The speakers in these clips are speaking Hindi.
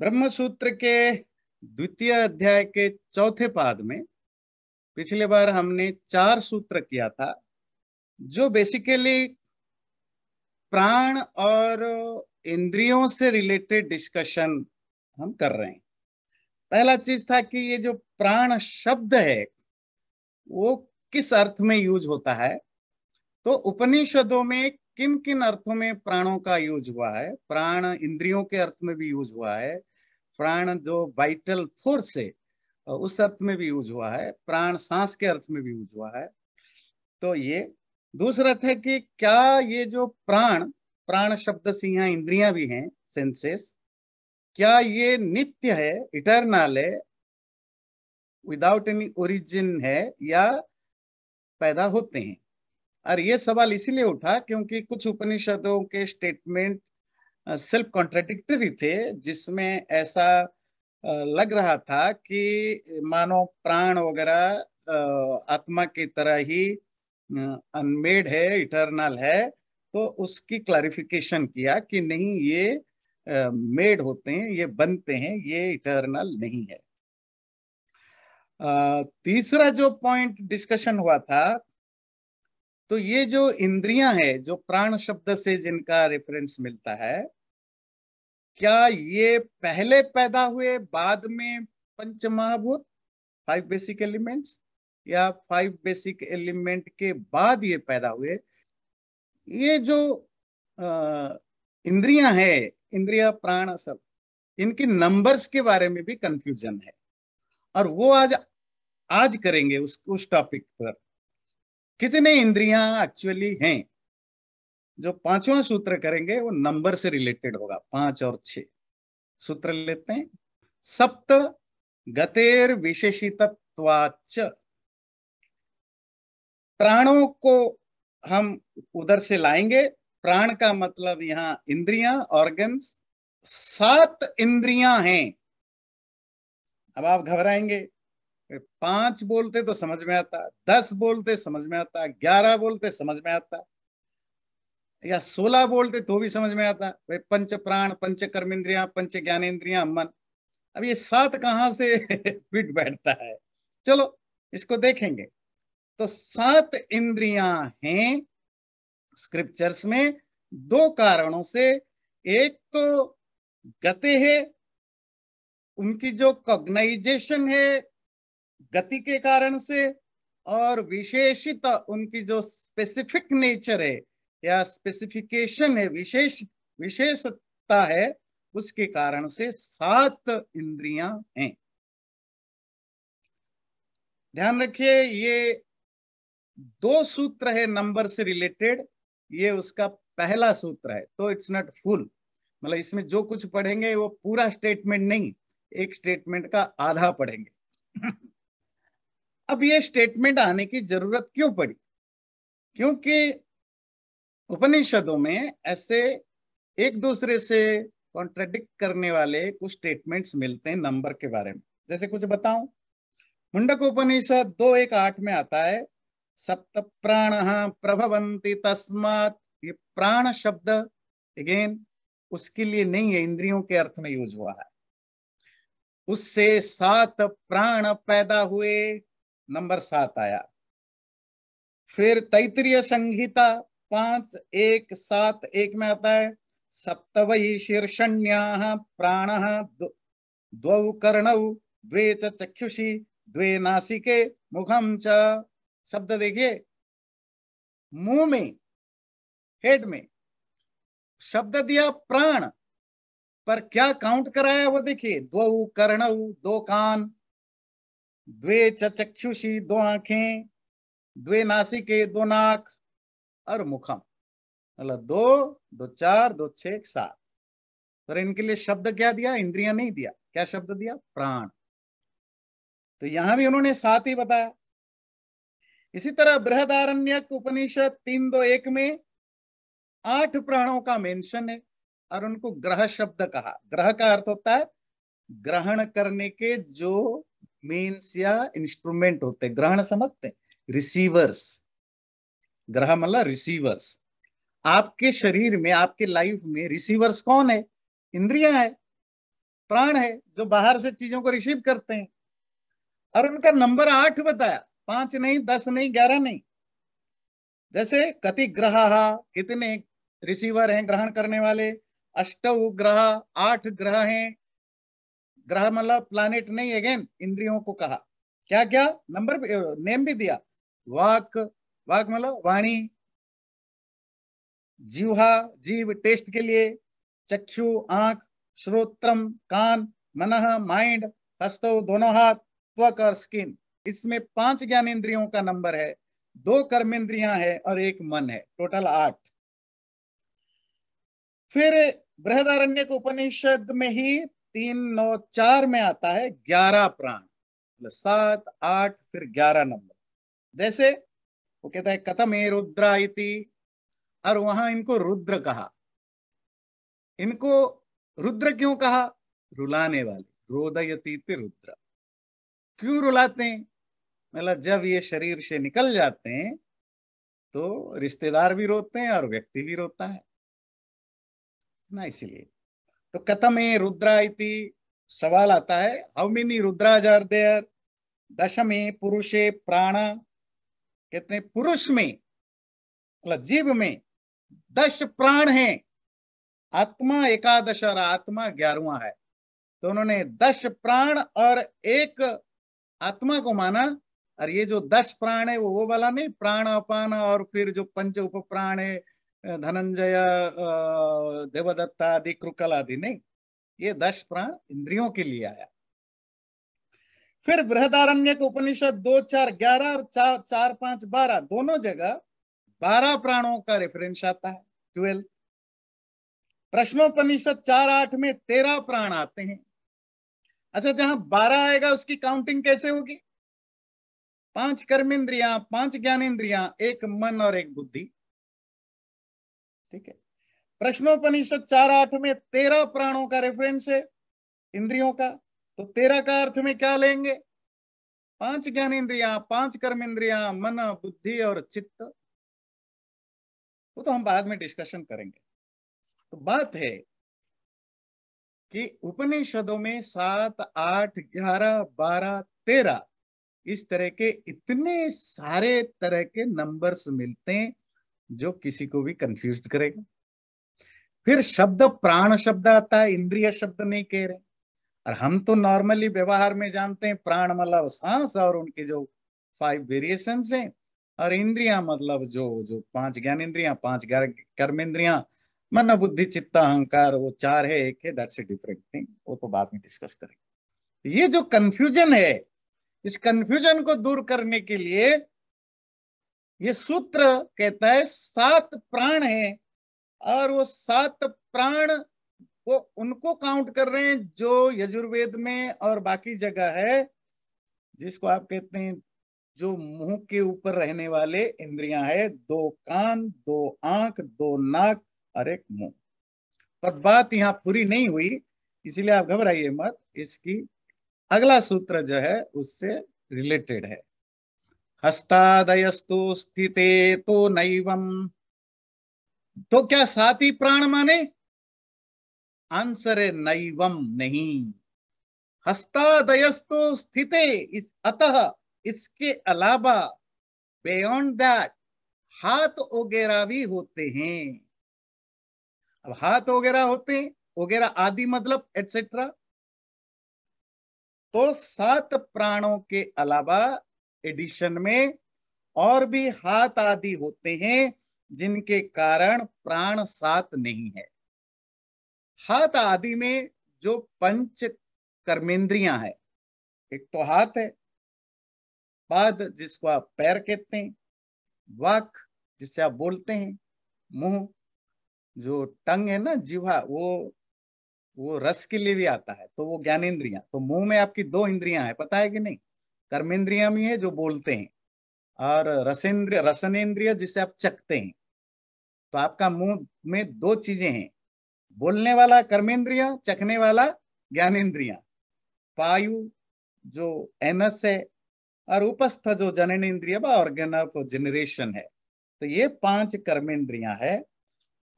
ब्रह्म सूत्र के द्वितीय अध्याय के चौथे पाद में पिछले बार हमने चार सूत्र किया था जो बेसिकली प्राण और इंद्रियों से रिलेटेड डिस्कशन हम कर रहे हैं पहला चीज था कि ये जो प्राण शब्द है वो किस अर्थ में यूज होता है तो उपनिषदों में किन किन अर्थों में प्राणों का यूज हुआ है प्राण इंद्रियों के अर्थ में भी यूज हुआ है प्राण जो वाइटल फोर्स है उस अर्थ में भी यूज हुआ है प्राण सांस के अर्थ में भी यूज हुआ है तो ये दूसरा था कि क्या ये जो प्राण प्राण शब्द से यहाँ इंद्रिया भी हैं सेंसेस क्या ये नित्य है इटरनल है विदाउट एनी ओरिजिन है या पैदा होते हैं और ये सवाल इसीलिए उठा क्योंकि कुछ उपनिषदों के स्टेटमेंट सेल्फ कॉन्ट्राडिक्टरी थे जिसमें ऐसा लग रहा था कि मानो प्राण वगैरह आत्मा की तरह ही अनमेड है इटरनल है तो उसकी क्लैरिफिकेशन किया कि नहीं ये मेड होते हैं ये बनते हैं ये इटरनल नहीं है तीसरा जो पॉइंट डिस्कशन हुआ था तो ये जो इंद्रियां हैं जो प्राण शब्द से जिनका रेफरेंस मिलता है क्या ये पहले पैदा हुए बाद में पंच महाभूत फाइव बेसिक एलिमेंट्स या फाइव बेसिक एलिमेंट के बाद ये पैदा हुए ये जो इंद्रियां हैं इंद्रिया प्राण सब इनके नंबर्स के बारे में भी कंफ्यूजन है और वो आज आज करेंगे उस उस टॉपिक पर कितने इंद्रियां एक्चुअली हैं जो पांचवा सूत्र करेंगे वो नंबर से रिलेटेड होगा पांच और छ सूत्र लेते हैं सप्त गतेर विशेषितवाच प्राणों को हम उधर से लाएंगे प्राण का मतलब यहां इंद्रियां ऑर्गन्स सात इंद्रियां हैं अब आप घबराएंगे पांच बोलते तो समझ में आता दस बोलते समझ में आता ग्यारह बोलते समझ में आता या सोलह बोलते तो भी समझ में आता भाई पंच प्राण पंच कर्मेंद्रिया पंच ज्ञानेन्द्रिया मन अब ये सात कहां से फिट बैठता है चलो इसको देखेंगे तो सात इंद्रियां हैं स्क्रिप्चर्स में दो कारणों से एक तो गते है उनकी जो कॉग्नाइजेशन है गति के कारण से और विशेषित उनकी जो स्पेसिफिक नेचर है या स्पेसिफिकेशन है विशेष विशेषता है उसके कारण से सात इंद्रियां हैं ध्यान रखिए ये दो सूत्र है नंबर से रिलेटेड ये उसका पहला सूत्र है तो इट्स नॉट फुल मतलब इसमें जो कुछ पढ़ेंगे वो पूरा स्टेटमेंट नहीं एक स्टेटमेंट का आधा पढ़ेंगे अब ये स्टेटमेंट आने की जरूरत क्यों पड़ी क्योंकि उपनिषदों में ऐसे एक दूसरे से कॉन्ट्रेडिक्ट करने वाले कुछ स्टेटमेंट्स मिलते हैं नंबर के बारे में जैसे कुछ बताऊं मुंडक उपनिषद दो एक आठ में आता है सप्त प्राण प्रभवंती तस्मात ये प्राण शब्द अगेन उसके लिए नहीं है इंद्रियों के अर्थ में यूज हुआ है उससे सात प्राण पैदा हुए नंबर सात आया फिर तैतरीय संहिता पांच एक सात एक में आता है सप्तवी शीर्षण्या प्राण द्वौ कर्ण द्वे चक्षुषी द्वे नासिके मुखम च शब्द देखिए मुंह में हेड में शब्द दिया प्राण पर क्या काउंट कराया वो देखिए दो कर्ण दो कान द्वे चक्षुषी दो आंखें द्वे नासिके दो नाक और मुखम मतलब दो दो चार दो छ सात और इनके लिए शब्द क्या दिया इंद्रिया नहीं दिया क्या शब्द दिया प्राण तो यहां भी उन्होंने सात ही बताया इसी तरह बृहदारण्य उपनिषद तीन दो एक में आठ प्राणों का मेंशन है और उनको ग्रह शब्द कहा ग्रह का अर्थ होता है ग्रहण करने के जो मीन्स या इंस्ट्रूमेंट होते हैं ग्रहण समझते हैं रिसीवर्स ग्रह मतलब रिसीवर्स आपके शरीर में आपके लाइफ में रिसीवर्स कौन है इंद्रिया है प्राण है जो बाहर से चीजों को रिसीव करते हैं और उनका नंबर आठ बताया पांच नहीं दस नहीं ग्यारह नहीं जैसे कति ग्रह कितने रिसीवर हैं ग्रहण करने वाले अष्ट ग्रह आठ ग्रह हैं ग्रह मतलब प्लानिट नहीं अगेन इंद्रियों को कहा क्या क्या नंबर नेम भी दिया वाक वाक मतलब वाणी जीवा जीव टेस्ट के लिए चक्षु आंख श्रोत्रम कान मन माइंड हस्तो दोनों हाथ त्वक और स्किन इसमें पांच ज्ञान इंद्रियों का नंबर है दो कर्म कर्मेंद्रिया है और एक मन है टोटल आठ फिर बृहदारण्य उपनिषद में ही तीन नौ चार में आता है ग्यारह प्राण मतलब सात आठ फिर ग्यारह नंबर जैसे वो कहता है कथम ए रुद्र और वहां इनको रुद्र कहा इनको रुद्र क्यों कहा रुलाने वाले रोदयती रुद्र क्यों रुलाते हैं मतलब जब ये शरीर से निकल जाते हैं तो रिश्तेदार भी रोते हैं और व्यक्ति भी रोता है ना इसलिए तो कथम ए रुद्रा इति सवाल आता है हाउ मेनी रुद्राज आर देयर पुरुष पुरुषे प्राण कहते पुरुष में मतलब जीव में दश प्राण है आत्मा एकादश और आत्मा ग्यारहवा है तो उन्होंने दस प्राण और एक आत्मा को माना और ये जो दस प्राण है वो वो वाला नहीं प्राण अपान और फिर जो पंच उप प्राण है धनंजय देवदत्ता आदि कृकल आदि नहीं ये दस प्राण इंद्रियों के लिए आया फिर बृहदारण्य उपनिषद दो चार ग्यारह और चार चार पांच बारह दोनों जगह बारह प्राणों का रेफरेंस आता है ट्वेल्थ प्रश्नोपनिषद चार आठ में तेरह प्राण आते हैं अच्छा जहां बारह आएगा उसकी काउंटिंग कैसे होगी पांच कर्मेंद्रिया पांच ज्ञान इंद्रिया एक मन और एक बुद्धि ठीक है प्रश्नोपनिषद चार आठ में तेरह प्राणों का रेफरेंस है इंद्रियों का तो तेरह का अर्थ में क्या लेंगे पांच ज्ञान इंद्रिया पांच कर्म इंद्रिया मन बुद्धि और चित्त वो तो हम बाद में डिस्कशन करेंगे तो बात है कि उपनिषदों में सात आठ ग्यारह बारह तेरह इस तरह के इतने सारे तरह के नंबर्स मिलते हैं जो किसी को भी कंफ्यूज करेगा फिर शब्द प्राण शब्द आता है इंद्रिय शब्द नहीं कह रहे और हम तो नॉर्मली व्यवहार में जानते हैं प्राण मतलब सांस और उनके जो फाइव वेरिएशन है और इंद्रिया मतलब जो जो पांच ज्ञान इंद्रिया पांच कर्म इंद्रिया मन बुद्धि चित्त अहंकार वो चार है एक है दैट्स डिफरेंट थिंग वो तो बाद में डिस्कस करेंगे ये जो कंफ्यूजन है इस कंफ्यूजन को दूर करने के लिए ये सूत्र कहता है सात प्राण है और वो सात प्राण वो उनको काउंट कर रहे हैं जो यजुर्वेद में और बाकी जगह है जिसको आप कहते हैं जो मुंह के ऊपर रहने वाले इंद्रियां है दो कान दो आंख दो नाक और एक मुंह पर बात यहां पूरी नहीं हुई इसीलिए आप घबराइए मत इसकी अगला सूत्र जो है उससे रिलेटेड है हस्तादयस्तु स्थिते तो नैवम तो क्या साथ ही प्राण माने आंसर है नैवम नहीं हस्तादयस्तो स्थिते इस अतः इसके अलावा बियॉन्ड दैट हाथ वगैरह भी होते हैं अब हाथ वगैरह होते हैं वगैरह आदि मतलब एटसेट्रा तो सात प्राणों के अलावा एडिशन में और भी हाथ आदि होते हैं जिनके कारण प्राण सात नहीं है हाथ आदि में जो पंच कर्मेंद्रियां है एक तो हाथ है पाद जिसको आप पैर कहते हैं वाक जिसे आप बोलते हैं मुंह जो टंग है ना जीवा वो वो रस के लिए भी आता है तो वो ज्ञानेन्द्रिया तो मुंह में आपकी दो इंद्रियां है पता है कि नहीं कर्मेंद्रिया भी है जो बोलते हैं और रसेंद्रिय रसनेन्द्रिय जिसे आप चखते हैं तो आपका मुंह में दो चीजें हैं बोलने वाला कर्मेंद्रिय चखने वाला ज्ञानेन्द्रिया पायु जो एनस है और उपस्थ जो जननेन्द्रिय ऑर्गेन ऑफ जनरेशन है तो ये पांच कर्मेंद्रिया है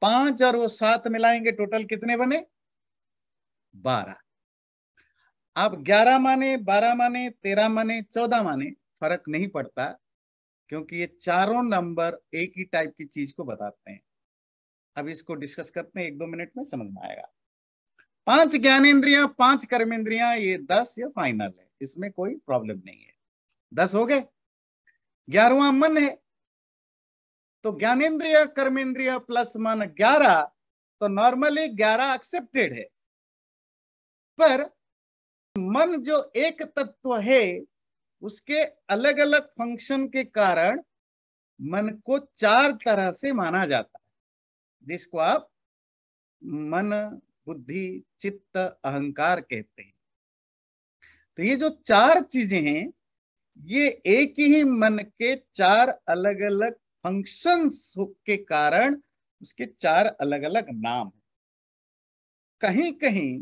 पांच और वो सात मिलाएंगे टोटल कितने बने बारह आप ग्यारह माने बारह माने तेरह माने चौदह माने फर्क नहीं पड़ता क्योंकि ये चारों नंबर एक ही टाइप की चीज को बताते हैं अब इसको डिस्कस करते हैं एक दो मिनट में समझ में आएगा पांच ज्ञानेन्द्रिया पांच कर्मेंद्रिया ये दस ये फाइनल है इसमें कोई प्रॉब्लम नहीं है दस हो गए ग्यारहवा मन है तो ज्ञानेन्द्रिय कर्मेंद्रिय प्लस मन ग्यारह तो नॉर्मली ग्यारह एक्सेप्टेड है पर मन जो एक तत्व है उसके अलग अलग फंक्शन के कारण मन को चार तरह से माना जाता है जिसको आप मन बुद्धि चित्त अहंकार कहते हैं तो ये जो चार चीजें हैं ये एक ही मन के चार अलग अलग फंक्शंस के कारण उसके चार अलग अलग नाम है कहीं कहीं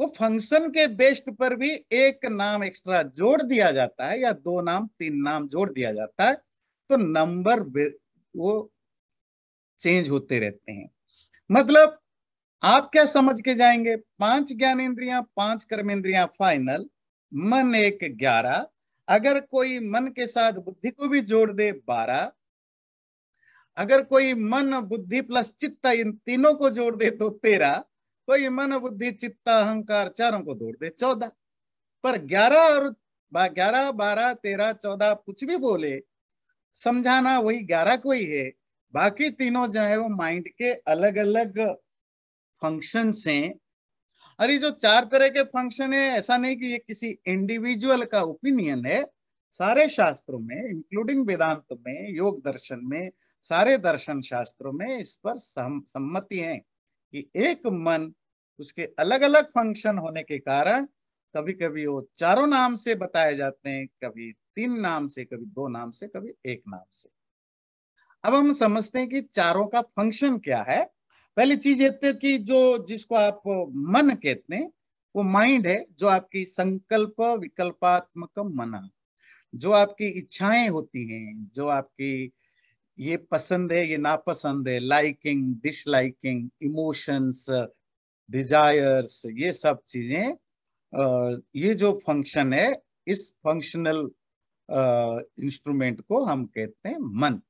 वो फंक्शन के बेस्ट पर भी एक नाम एक्स्ट्रा जोड़ दिया जाता है या दो नाम तीन नाम जोड़ दिया जाता है तो नंबर वो चेंज होते रहते हैं मतलब आप क्या समझ के जाएंगे पांच ज्ञान इंद्रिया पांच कर्म इंद्रिया फाइनल मन एक ग्यारह अगर कोई मन के साथ बुद्धि को भी जोड़ दे बारह अगर कोई मन बुद्धि प्लस चित्त इन तीनों को जोड़ दे तो तेरह कोई मन बुद्धि चित्ता अहंकार चारों को दौड़ दे चौदह पर ग्यारह और ग्यारह बारह तेरह चौदह कुछ भी बोले समझाना वही ग्यारह को ही है बाकी तीनों जो है वो माइंड के अलग अलग फंक्शन हैं अरे जो चार तरह के फंक्शन है ऐसा नहीं कि ये किसी इंडिविजुअल का ओपिनियन है सारे शास्त्रों में इंक्लूडिंग वेदांत में योग दर्शन में सारे दर्शन शास्त्रों में इस पर सम, सम्मति है कि एक मन उसके अलग अलग फंक्शन होने के कारण कभी कभी वो चारों नाम से बताए जाते हैं कभी तीन नाम से कभी दो नाम से कभी एक नाम से अब हम समझते हैं कि चारों का फंक्शन क्या है पहली चीज ये कि जो जिसको आप मन कहते हैं वो माइंड है जो आपकी संकल्प विकल्पात्मक मना जो आपकी इच्छाएं होती हैं जो आपकी ये पसंद है ये नापसंद है लाइकिंग डिसलाइकिंग इमोशंस डिजायर्स ये सब चीजें ये जो फंक्शन है इस फंक्शनल इंस्ट्रूमेंट को हम कहते हैं मन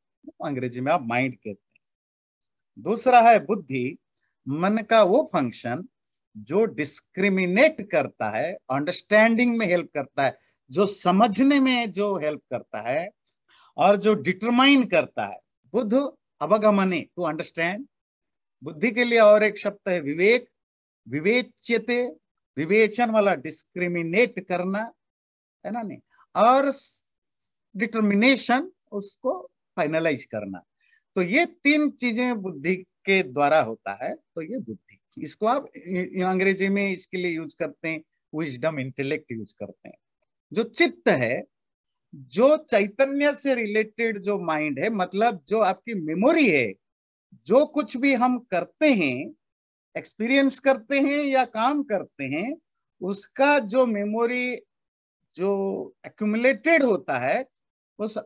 अंग्रेजी में आप माइंड कहते हैं दूसरा है बुद्धि मन का वो फंक्शन जो डिस्क्रिमिनेट करता है अंडरस्टैंडिंग में हेल्प करता है जो समझने में जो हेल्प करता है और जो डिटरमाइन करता है बुद्ध अवगमने टू अंडरस्टैंड बुद्धि के लिए और एक शब्द है विवेक विवेच्यते विवेचन वाला डिस्क्रिमिनेट करना है ना नहीं और डिटर्मिनेशन उसको फाइनलाइज करना तो ये तीन चीजें बुद्धि के द्वारा होता है तो ये बुद्धि इसको आप अंग्रेजी में इसके लिए यूज करते हैं विजडम इंटेलेक्ट यूज करते हैं जो चित्त है जो चैतन्य से रिलेटेड जो माइंड है मतलब जो आपकी मेमोरी है जो कुछ भी हम करते हैं एक्सपीरियंस करते हैं या काम करते हैं उसका जो मेमोरी जो एक्यूमुलेटेड होता है उस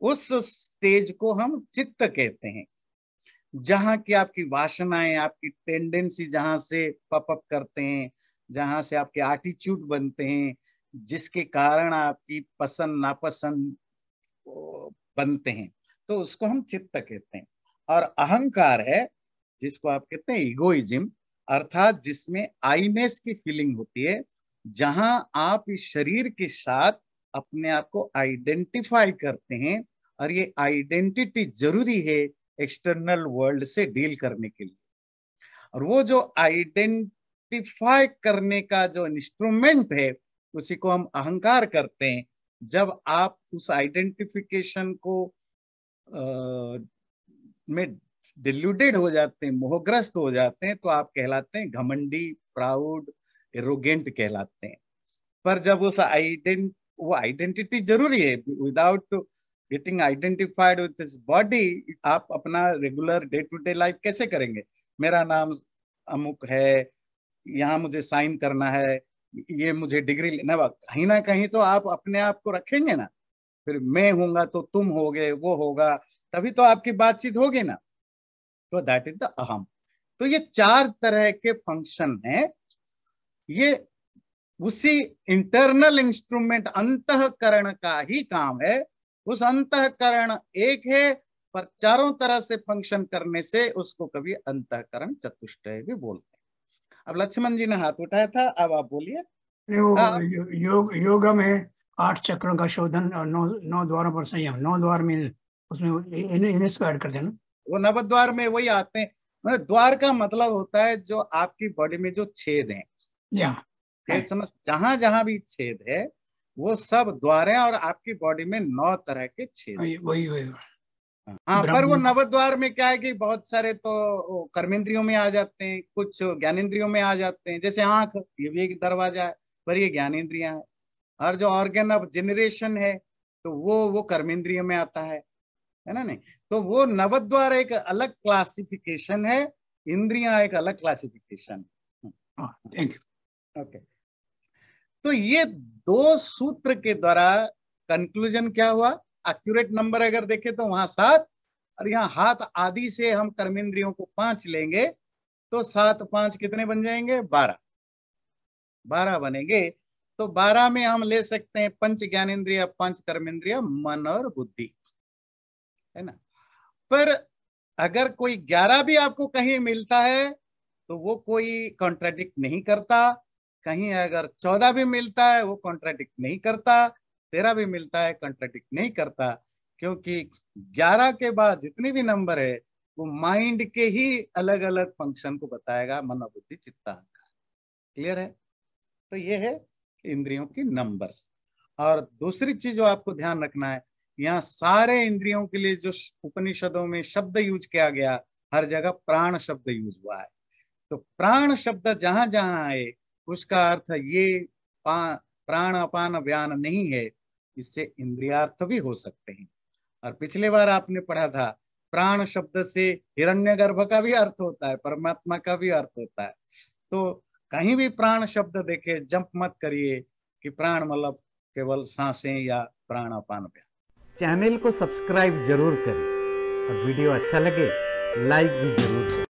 उस स्टेज को हम चित्त कहते हैं जहां की आपकी वासनाएं आपकी टेंडेंसी जहां से पपअप करते हैं जहां से आपके एटीट्यूड बनते हैं जिसके कारण आपकी पसंद नापसंद बनते हैं तो उसको हम चित्त कहते हैं और अहंकार है जिसको आप कहते हैं इगोइजिम अर्थात जिसमें आईनेस की फीलिंग होती है जहां आप इस शरीर के साथ अपने आप को आइडेंटिफाई करते हैं और ये आइडेंटिटी जरूरी है एक्सटर्नल वर्ल्ड से डील करने के लिए और वो जो आइडेंटिफाई करने का जो इंस्ट्रूमेंट है उसी को हम अहंकार करते हैं जब आप उस आइडेंटिफिकेशन को आ, में डिल्यूटेड हो जाते हैं मोहग्रस्त हो जाते हैं तो आप कहलाते हैं घमंडी प्राउड एरोगेंट कहलाते हैं पर जब उस आइडेंट वो आइडेंटिटी जरूरी है without getting identified with this body आप अपना regular day to day life कैसे करेंगे मेरा नाम अमुक है यहाँ मुझे साइन करना है ये मुझे डिग्री लेना कहीं ना कहीं तो आप अपने आप को रखेंगे ना फिर मैं हूंगा तो तुम होगे वो होगा तभी तो आपकी बातचीत होगी ना तो दैट इज द अहम तो ये चार तरह के फंक्शन है ये उसी इंटरनल इंस्ट्रूमेंट अंतकरण का ही काम है उस अंतकरण एक है पर चारों तरह से फंक्शन करने से उसको कभी अंतकरण चतुष्टय भी बोलते हैं अब लक्ष्मण जी ने हाथ उठाया था अब आप बोलिए यो, हाँ। योग योग में आठ चक्रों का शोधन नौ नौ द्वारों पर संयम नौ द्वार में उसमें इसको ऐड कर देना वो नव द्वार में वही आते हैं मतलब द्वार का मतलब होता है जो आपकी बॉडी में जो छेद है हाँ। तो समझ जहां जहां भी छेद है वो सब द्वार है और आपकी बॉडी में नौ तरह के छेद वही वही हाँ पर वो नवद्वार में क्या है कि बहुत सारे तो कर्मेंद्रियों में आ जाते हैं कुछ ज्ञानेन्द्रियों में आ जाते हैं जैसे आंख ये भी एक दरवाजा है पर ये ज्ञानेन्द्रिया है और जो ऑर्गन ऑफ जेनरेशन है तो वो वो कर्मेंद्रियों में आता है है ना नहीं तो वो नवद्वार एक अलग क्लासिफिकेशन है इंद्रिया एक अलग क्लासिफिकेशन हाँ, ओके तो ये दो सूत्र के द्वारा कंक्लूजन क्या हुआ एक्यूरेट नंबर अगर देखें तो वहां सात और यहाँ हाथ आदि से हम कर्मेंद्रियों को पांच लेंगे तो सात पांच कितने बन जाएंगे बारह बारह बनेंगे तो बारह में हम ले सकते हैं पंच ज्ञानेन्द्रिय पंच कर्मेंद्रिय मन और बुद्धि है ना पर अगर कोई ग्यारह भी आपको कहीं मिलता है तो वो कोई कॉन्ट्राडिक्ट नहीं करता कहीं अगर चौदह भी मिलता है वो कॉन्ट्राडिक्ट नहीं करता तेरा भी मिलता है कंट्राडिक्ट नहीं करता क्योंकि ग्यारह के बाद जितनी भी नंबर है वो माइंड के ही अलग अलग फंक्शन को बताएगा मन बुद्धि चित्ता क्लियर है तो ये है इंद्रियों की नंबर्स और दूसरी चीज जो आपको ध्यान रखना है यहाँ सारे इंद्रियों के लिए जो उपनिषदों में शब्द यूज किया गया हर जगह प्राण शब्द यूज हुआ है तो प्राण शब्द जहां जहां आए उसका अर्थ ये प्राण अपान व्यान नहीं है इससे इंद्रियार्थ भी हो सकते हैं और पिछले बार आपने पढ़ा था प्राण शब्द से हिरण्य गर्भ का भी अर्थ होता है परमात्मा का भी अर्थ होता है तो कहीं भी प्राण शब्द देखे जंप मत करिए कि प्राण मतलब केवल सांसें या प्राणापान व्यायाम चैनल को सब्सक्राइब जरूर करें और वीडियो अच्छा लगे लाइक भी जरूर करें